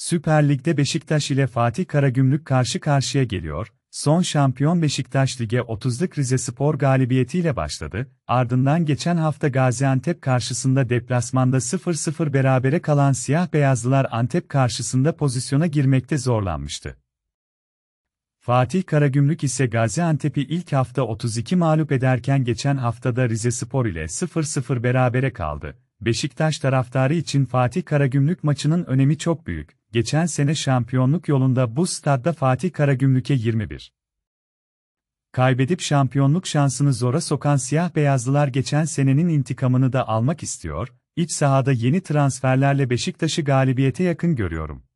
Süper Lig'de Beşiktaş ile Fatih Karagümrük karşı karşıya geliyor. Son şampiyon Beşiktaş Lig'e 30'luk Rize Spor galibiyetiyle başladı. Ardından geçen hafta Gaziantep karşısında deplasmanda 0-0 berabere kalan siyah beyazlılar Antep karşısında pozisyona girmekte zorlanmıştı. Fatih Karagümrük ise Gaziantep'i ilk hafta 32 mağlup ederken geçen haftada Rize Spor ile 0-0 berabere kaldı. Beşiktaş taraftarı için Fatih Karagümrük maçının önemi çok büyük. Geçen sene şampiyonluk yolunda bu stadda Fatih Karagümrük'e 21 kaybedip şampiyonluk şansını zora sokan siyah beyazlılar geçen senenin intikamını da almak istiyor, iç sahada yeni transferlerle Beşiktaş'ı galibiyete yakın görüyorum.